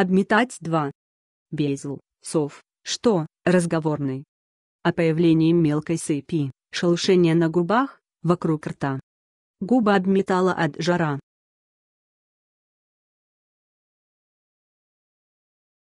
Обметать 2. Бейзл, сов, что, разговорный. О появлении мелкой сыпи, шелушение на губах, вокруг рта. Губа обметала от жара.